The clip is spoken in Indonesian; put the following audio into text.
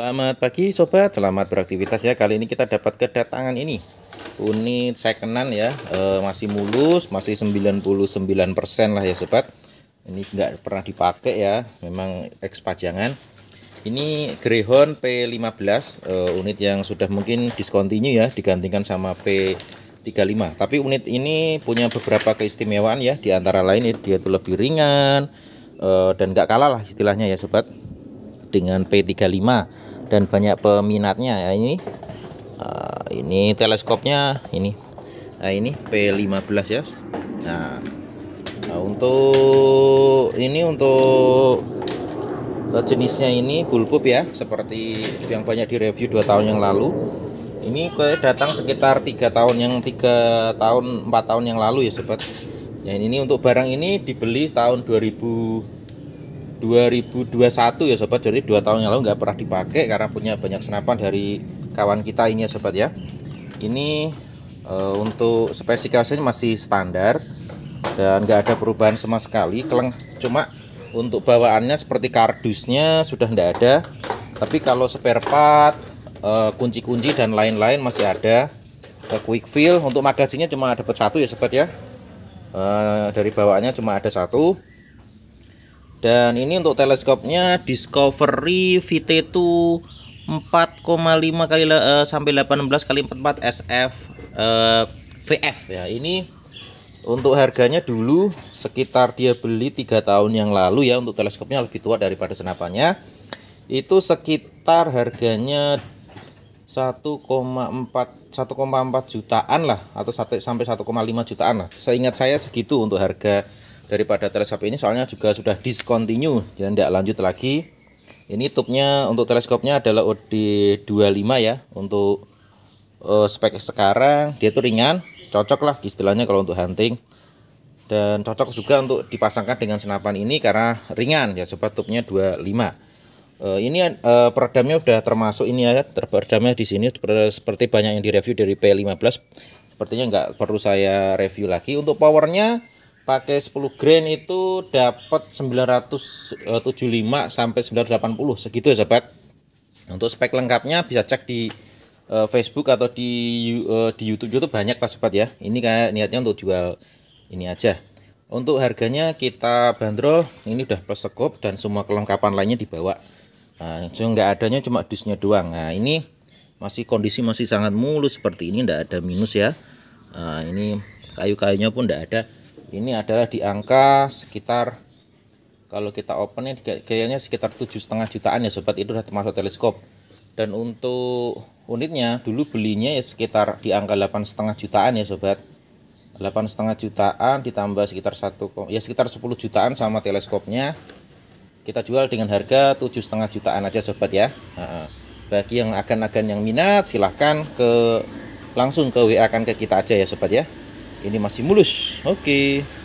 Selamat pagi sobat, selamat beraktivitas ya. Kali ini kita dapat kedatangan ini. Unit secondan ya, e, masih mulus, masih 99% lah ya sobat. Ini nggak pernah dipakai ya, memang eks pajangan. Ini Greyhound P15, e, eh, unit yang sudah mungkin discontinue ya, digantikan sama P35. Tapi unit ini punya beberapa keistimewaan ya, di antara lain dia itu lebih ringan e, dan nggak kalah lah istilahnya ya sobat dengan P35 dan banyak peminatnya ya ini uh, ini teleskopnya ini uh, ini P15 ya nah, uh, untuk ini untuk jenisnya ini bulpup ya seperti yang banyak di review dua tahun yang lalu ini datang sekitar tiga tahun yang tiga tahun empat tahun yang lalu ya sobat ya ini untuk barang ini dibeli tahun 2000 2021 ya sobat jadi dua tahun yang lalu nggak pernah dipakai karena punya banyak senapan dari kawan kita ini ya sobat ya ini e, untuk spesifikasinya masih standar dan nggak ada perubahan sama sekali keleng cuma untuk bawaannya seperti kardusnya sudah enggak ada tapi kalau spare part eh, kunci-kunci e, dan lain-lain masih ada e, quick fill untuk magasinya cuma dapat satu ya sobat ya e, dari bawaannya cuma ada satu dan ini untuk teleskopnya Discovery VT2 4,5 kali uh, sampai 18 kali 44 SF uh, VF ya ini untuk harganya dulu sekitar dia beli tiga tahun yang lalu ya untuk teleskopnya lebih tua daripada senapannya itu sekitar harganya 1,4 1,4 jutaan lah atau sampai 1,5 jutaan lah. Seingat saya segitu untuk harga daripada teleskop ini soalnya juga sudah discontinue jadi tidak lanjut lagi ini tubnya untuk teleskopnya adalah OD25 ya untuk uh, spek sekarang dia itu ringan cocok lah istilahnya kalau untuk hunting dan cocok juga untuk dipasangkan dengan senapan ini karena ringan ya sebab tubnya 25 uh, eh, ini uh, eh, peredamnya sudah termasuk ini ya peredamnya di sini seperti banyak yang direview dari P15 sepertinya nggak perlu saya review lagi untuk powernya pakai 10 grain itu dapat 975 eh, sampai 980 segitu ya sahabat untuk spek lengkapnya bisa cek di uh, Facebook atau di uh, di YouTube YouTube banyak pak sobat ya ini kayak niatnya untuk jual ini aja untuk harganya kita bandrol ini udah plus sekop dan semua kelengkapan lainnya dibawa nah, nggak adanya cuma dusnya doang nah ini masih kondisi masih sangat mulus seperti ini enggak ada minus ya nah, ini kayu-kayunya pun enggak ada ini adalah di angka sekitar kalau kita opennya kayaknya sekitar tujuh setengah jutaan ya sobat itu sudah termasuk teleskop dan untuk unitnya dulu belinya ya sekitar di angka delapan setengah jutaan ya sobat delapan setengah jutaan ditambah sekitar satu ya sekitar 10 jutaan sama teleskopnya kita jual dengan harga tujuh setengah jutaan aja sobat ya nah, bagi yang akan-akan yang minat silahkan ke langsung ke WA kan ke kita aja ya sobat ya ini masih mulus oke okay.